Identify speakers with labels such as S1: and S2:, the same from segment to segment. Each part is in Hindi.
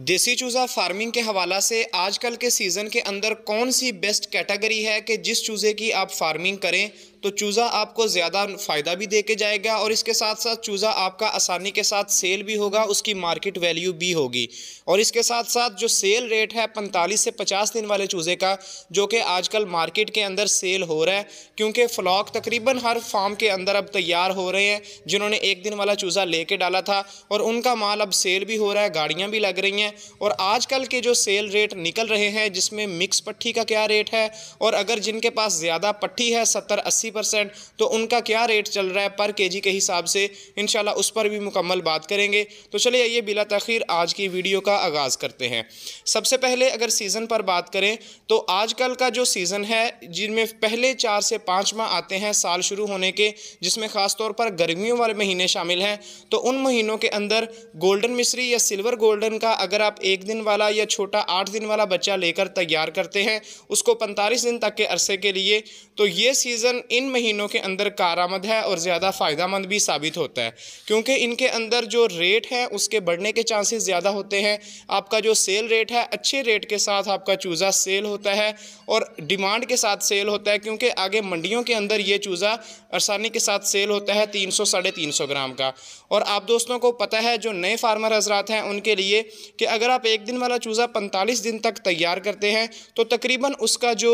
S1: देसी चूज़ा फार्मिंग के हवाला से आजकल के सीज़न के अंदर कौन सी बेस्ट कैटेगरी है कि जिस चूज़े की आप फार्मिंग करें तो चूज़ा आपको ज़्यादा फ़ायदा भी दे के जाएगा और इसके साथ साथ चूज़ा आपका आसानी के साथ सेल भी होगा उसकी मार्केट वैल्यू भी होगी और इसके साथ साथ जो सेल रेट है पैंतालीस से पचास दिन वाले चूज़े का जो कि आजकल मार्केट के अंदर सेल हो रहा है क्योंकि फ्लॉक तकरीबन हर फार्म के अंदर अब तैयार हो रहे हैं जिन्होंने एक दिन वाला चूज़ा ले डाला था और उनका माल अब सेल भी हो रहा है गाड़ियाँ भी लग रही हैं और आज के जो सेल रेट निकल रहे हैं जिसमें मिक्स पट्टी का क्या रेट है और अगर जिनके पास ज़्यादा पट्टी है सत्तर अस्सी परसेंट तो उनका क्या रेट चल रहा है पर के के हिसाब से इन उस पर भी मुकम्मल बात करेंगे तो चलिए आइए बिला तखीर आज की वीडियो का आगाज़ करते हैं सबसे पहले अगर सीज़न पर बात करें तो आजकल का जो सीज़न है जिनमें पहले चार से पाँच माह आते हैं साल शुरू होने के जिसमें ख़ासतौर पर गर्मियों वाले महीने शामिल हैं तो उन महीनों के अंदर गोल्डन मिश्री या सिल्वर गोल्डन का अगर आप एक दिन वाला या छोटा आठ दिन वाला बच्चा लेकर तैयार करते हैं उसको पैंतालीस दिन तक के अरसे के लिए तो ये सीज़न इन तीन महीनों के अंदर कारामद है और ज़्यादा फ़ायदा मंद भी साबित होता है क्योंकि इनके अंदर जो रेट है उसके बढ़ने के चांसेस ज़्यादा होते हैं आपका जो सेल रेट है अच्छे रेट के साथ आपका चूज़ा सेल होता है और डिमांड के साथ सेल होता है क्योंकि आगे मंडियों के अंदर ये चूज़ा आसानी के साथ सेल होता है तीन सौ साढ़े तीन सौ ग्राम का और आप दोस्तों को पता है जो नए फार्मर हजरात हैं उनके लिए कि अगर आप एक दिन वाला चूज़ा पैंतालीस दिन तक तैयार करते हैं तो तकरीबन उसका जो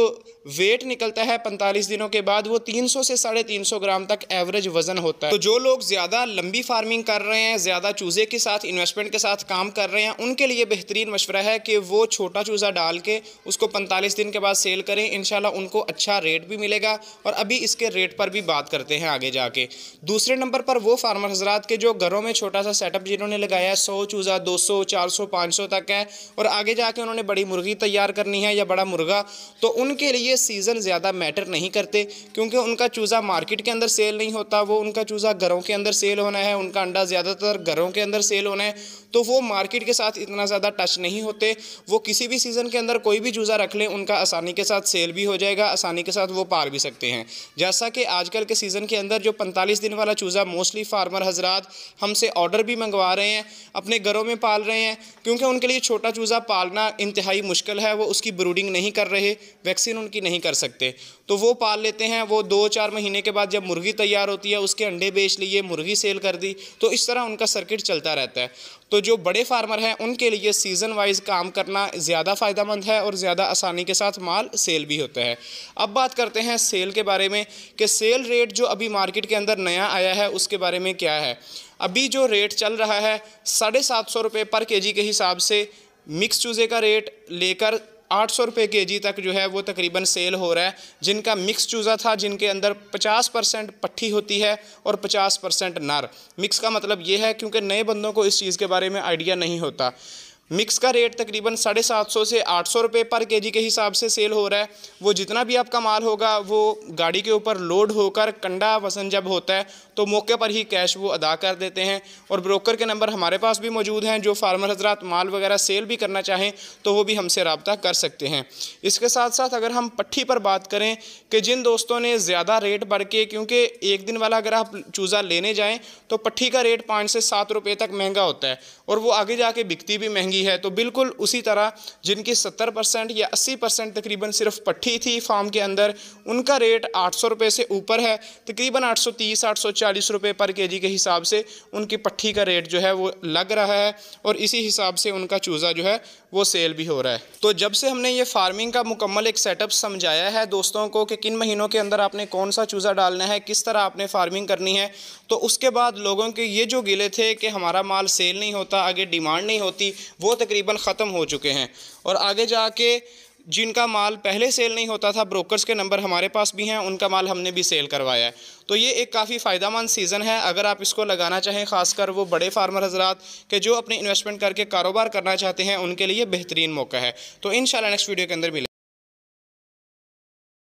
S1: वेट निकलता है पैंतालीस दिनों के बाद वो तीन 300 से साढ़े तीन सौ ग्राम तक एवरेज वजन होता है तो जो लोग ज़्यादा लंबी फार्मिंग कर रहे हैं ज़्यादा चूज़े के साथ इन्वेस्टमेंट के साथ काम कर रहे हैं उनके लिए बेहतरीन मशवरा है कि वो छोटा चूज़ा डाल के उसको पैंतालीस दिन के बाद सेल करें इन उनको अच्छा रेट भी मिलेगा और अभी इसके रेट पर भी बात करते हैं आगे जाके दूसरे नंबर पर वो फार्मर हजरात के जो घरों में छोटा सा सेटअप जिन्होंने लगाया है सौ चूज़ा दो सौ चार सौ सौ तक है और आगे जाके उन्होंने बड़ी मुर्गी तैयार करनी है या बड़ा मुर्गा तो उनके लिए सीज़न ज़्यादा मैटर नहीं करते क्योंकि उनका चूज़ा मार्केट के अंदर सेल नहीं होता वो उनका चूज़ा घरों के अंदर सेल होना है उनका अंडा ज़्यादातर घरों के अंदर सेल होना है तो वो मार्केट के साथ इतना ज़्यादा टच नहीं होते वो किसी भी सीज़न के अंदर कोई भी जूज़ा रख लें उनका आसानी के साथ सेल भी हो जाएगा आसानी के साथ वो पाल भी सकते हैं जैसा कि आजकल के सीज़न के अंदर जो पैंतालीस दिन वाला चूज़ा मोस्टली फार्मर हजरात हमसे ऑर्डर भी मंगवा रहे हैं अपने घरों में पाल रहे हैं क्योंकि उनके लिए छोटा चूज़ा पालना इंतहाई मुश्किल है वो उसकी ब्रूडिंग नहीं कर रहे वैक्सीन उनकी नहीं कर सकते तो वो पाल लेते हैं वो दो चार महीने के बाद जब मुर्गी तैयार होती है उसके अंडे बेच लिए मुर्गी सेल कर दी तो इस तरह उनका सर्किट चलता रहता है तो जो बड़े फार्मर हैं उनके लिए सीज़न वाइज काम करना ज़्यादा फ़ायदेमंद है और ज़्यादा आसानी के साथ माल सेल भी होता है अब बात करते हैं सेल के बारे में कि सेल रेट जो अभी मार्केट के अंदर नया आया है उसके बारे में क्या है अभी जो रेट चल रहा है साढ़े सात सौ रुपये पर केजी के हिसाब से मिक्स चूज़े का रेट लेकर आठ सौ रुपये के जी तक जो है वो तकरीबन सेल हो रहा है जिनका मिक्स चूज़ा था जिनके अंदर पचास परसेंट पट्टी होती है और पचास परसेंट नर मिक्स का मतलब ये है क्योंकि नए बंदों को इस चीज़ के बारे में आइडिया नहीं होता मिक्स का रेट तकरीबन साढ़े सात सौ से आठ सौ रुपये पर केजी के हिसाब से सेल हो रहा है वो जितना भी आपका माल होगा वो गाड़ी के ऊपर लोड होकर कंडा वसन जब होता है तो मौके पर ही कैश वो अदा कर देते हैं और ब्रोकर के नंबर हमारे पास भी मौजूद हैं जो फार्मर हजरा माल वगैरह सेल भी करना चाहें तो वो भी हमसे रबता कर सकते हैं इसके साथ साथ अगर हम पट्टी पर बात करें कि जिन दोस्तों ने ज़्यादा रेट बढ़ के क्योंकि एक दिन वाला अगर आप चूज़ा लेने जाएँ तो पट्टी का रेट पाँच से सात रुपये तक महंगा होता है और वो आगे जाके बिकती भी महंगी की है तो बिल्कुल उसी तरह जिनकी सत्तर परसेंट या अस्सी परसेंट तकरीबन सिर्फ पट्टी थी फार्म के अंदर उनका रेट आठ सौ रुपये से ऊपर है तकरीबन आठ सौ तीस आठ सौ चालीस रुपये पर के जी के हिसाब से उनकी पट्टी का रेट जो है वो लग रहा है और इसी हिसाब से उनका चूज़ा जो है वो सेल भी हो रहा है तो जब से हमने ये फार्मिंग का मुकम्मल एक सेटअप समझाया है दोस्तों को कि किन महीनों के अंदर आपने कौन सा चूज़ा डालना है किस तरह आपने फार्मिंग करनी है तो उसके बाद लोगों के ये जो गिले थे कि हमारा माल सेल नहीं होता आगे डिमांड नहीं होती वो वो तकरीबन ख़त्म हो चुके हैं और आगे जाके जिनका माल पहले सेल नहीं होता था ब्रोकर्स के नंबर हमारे पास भी हैं उनका माल हमने भी सेल करवाया है तो ये एक काफ़ी फ़ायदा मंद सीज़न है अगर आप इसको लगाना चाहें खासकर वो बड़े फार्मर हजरात के जो अपने इन्वेस्टमेंट करके कारोबार करना चाहते हैं उनके लिए बेहतरीन मौका है तो इन नेक्स्ट वीडियो के अंदर मिले